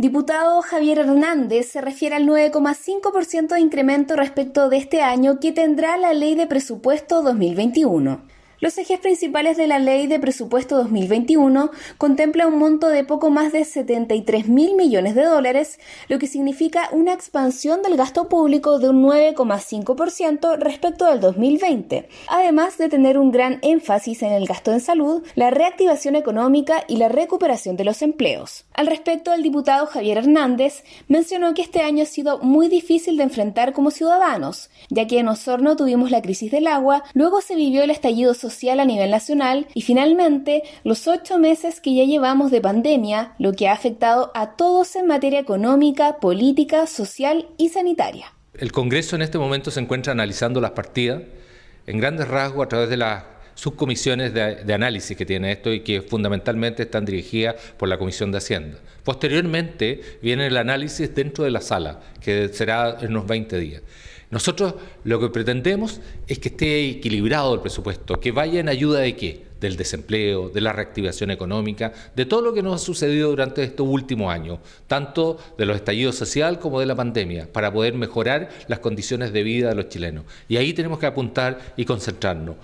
Diputado Javier Hernández se refiere al 9,5% de incremento respecto de este año que tendrá la Ley de Presupuesto 2021. Los ejes principales de la Ley de Presupuesto 2021 contempla un monto de poco más de 73 mil millones de dólares, lo que significa una expansión del gasto público de un 9,5% respecto al 2020, además de tener un gran énfasis en el gasto en salud, la reactivación económica y la recuperación de los empleos. Al respecto, el diputado Javier Hernández mencionó que este año ha sido muy difícil de enfrentar como ciudadanos, ya que en Osorno tuvimos la crisis del agua, luego se vivió el estallido social a nivel nacional y finalmente los ocho meses que ya llevamos de pandemia, lo que ha afectado a todos en materia económica, política, social y sanitaria. El Congreso en este momento se encuentra analizando las partidas en grandes rasgos a través de las subcomisiones de, de análisis que tiene esto y que fundamentalmente están dirigidas por la Comisión de Hacienda. Posteriormente viene el análisis dentro de la sala, que será en unos 20 días. Nosotros lo que pretendemos es que esté equilibrado el presupuesto, que vaya en ayuda de qué? Del desempleo, de la reactivación económica, de todo lo que nos ha sucedido durante estos últimos años, tanto de los estallidos social como de la pandemia, para poder mejorar las condiciones de vida de los chilenos. Y ahí tenemos que apuntar y concentrarnos.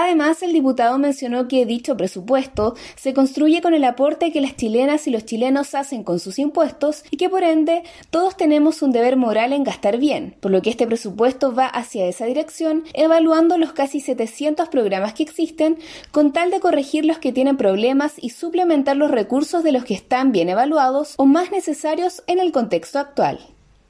Además, el diputado mencionó que dicho presupuesto se construye con el aporte que las chilenas y los chilenos hacen con sus impuestos y que por ende todos tenemos un deber moral en gastar bien, por lo que este presupuesto va hacia esa dirección, evaluando los casi 700 programas que existen con tal de corregir los que tienen problemas y suplementar los recursos de los que están bien evaluados o más necesarios en el contexto actual.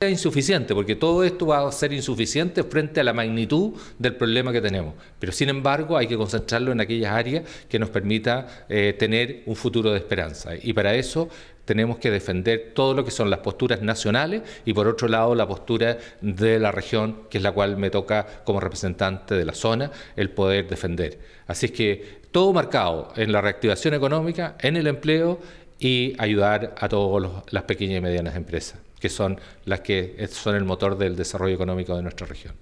Es insuficiente, porque todo esto va a ser insuficiente frente a la magnitud del problema que tenemos. Pero sin embargo, hay que concentrarlo en aquellas áreas que nos permita eh, tener un futuro de esperanza. Y para eso tenemos que defender todo lo que son las posturas nacionales y por otro lado la postura de la región, que es la cual me toca como representante de la zona, el poder defender. Así es que todo marcado en la reactivación económica, en el empleo y ayudar a todas las pequeñas y medianas empresas, que son las que son el motor del desarrollo económico de nuestra región.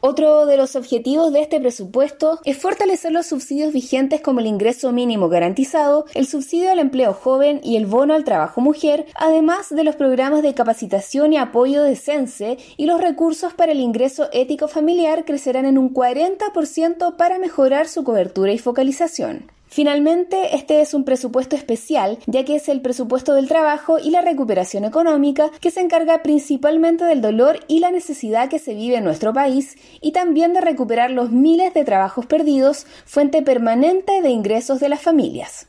Otro de los objetivos de este presupuesto es fortalecer los subsidios vigentes como el ingreso mínimo garantizado, el subsidio al empleo joven y el bono al trabajo mujer, además de los programas de capacitación y apoyo de CENSE y los recursos para el ingreso ético familiar crecerán en un 40% para mejorar su cobertura y focalización. Finalmente, este es un presupuesto especial, ya que es el presupuesto del trabajo y la recuperación económica que se encarga principalmente del dolor y la necesidad que se vive en nuestro país y también de recuperar los miles de trabajos perdidos, fuente permanente de ingresos de las familias.